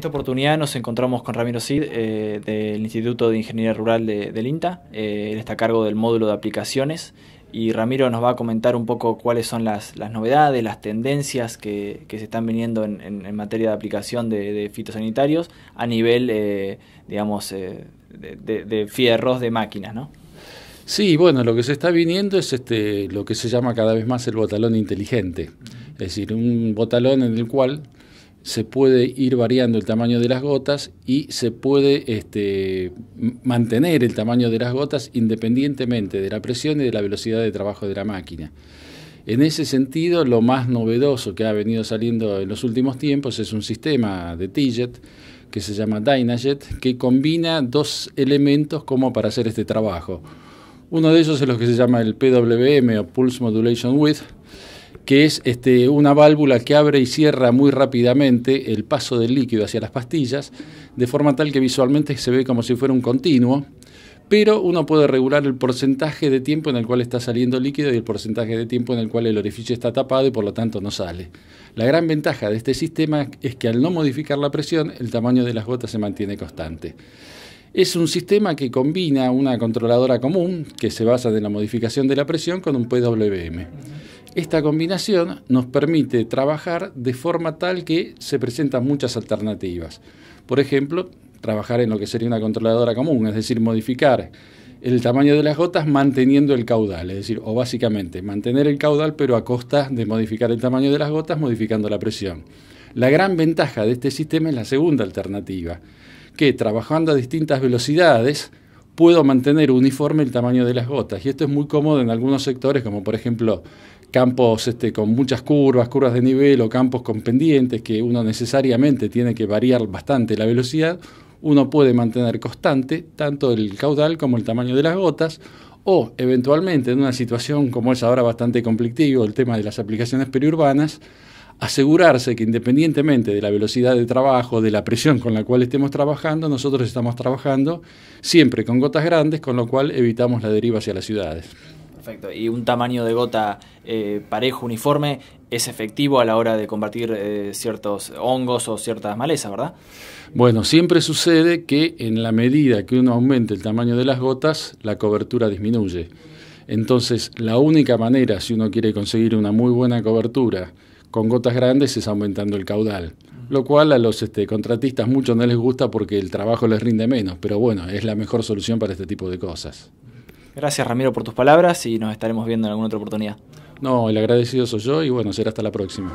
esta oportunidad nos encontramos con Ramiro Cid eh, del Instituto de Ingeniería Rural del INTA. Eh, él está a cargo del módulo de aplicaciones y Ramiro nos va a comentar un poco cuáles son las, novedades, las tendencias que, se están viniendo en, materia de aplicación de, fitosanitarios a nivel, eh, digamos, de, fierros de máquinas, ¿no? Sí, bueno, lo que se está viniendo es este, lo que se llama cada vez más el botalón inteligente. Es decir, un botalón en el cual se puede ir variando el tamaño de las gotas y se puede este, mantener el tamaño de las gotas independientemente de la presión y de la velocidad de trabajo de la máquina. En ese sentido, lo más novedoso que ha venido saliendo en los últimos tiempos es un sistema de T-Jet que se llama Dynajet, que combina dos elementos como para hacer este trabajo. Uno de ellos es lo que se llama el PWM o Pulse Modulation Width, que es este, una válvula que abre y cierra muy rápidamente el paso del líquido hacia las pastillas, de forma tal que visualmente se ve como si fuera un continuo, pero uno puede regular el porcentaje de tiempo en el cual está saliendo líquido y el porcentaje de tiempo en el cual el orificio está tapado y por lo tanto no sale. La gran ventaja de este sistema es que al no modificar la presión, el tamaño de las gotas se mantiene constante. Es un sistema que combina una controladora común, que se basa en la modificación de la presión, con un PWM. Esta combinación nos permite trabajar de forma tal que se presentan muchas alternativas. Por ejemplo, trabajar en lo que sería una controladora común, es decir, modificar el tamaño de las gotas manteniendo el caudal, es decir, o básicamente mantener el caudal pero a costa de modificar el tamaño de las gotas modificando la presión. La gran ventaja de este sistema es la segunda alternativa, que trabajando a distintas velocidades, puedo mantener uniforme el tamaño de las gotas. Y esto es muy cómodo en algunos sectores, como por ejemplo campos este, con muchas curvas, curvas de nivel o campos con pendientes, que uno necesariamente tiene que variar bastante la velocidad. Uno puede mantener constante tanto el caudal como el tamaño de las gotas o eventualmente en una situación como es ahora bastante conflictivo el tema de las aplicaciones periurbanas, asegurarse que independientemente de la velocidad de trabajo, de la presión con la cual estemos trabajando, nosotros estamos trabajando siempre con gotas grandes, con lo cual evitamos la deriva hacia las ciudades. Perfecto. ¿Y un tamaño de gota eh, parejo, uniforme, es efectivo a la hora de combatir eh, ciertos hongos o ciertas malezas, verdad? Bueno, siempre sucede que en la medida que uno aumente el tamaño de las gotas, la cobertura disminuye. Entonces, la única manera, si uno quiere conseguir una muy buena cobertura, con gotas grandes es aumentando el caudal. Lo cual a los este, contratistas mucho no les gusta porque el trabajo les rinde menos, pero bueno, es la mejor solución para este tipo de cosas. Gracias Ramiro por tus palabras y nos estaremos viendo en alguna otra oportunidad. No, el agradecido soy yo y bueno, será hasta la próxima.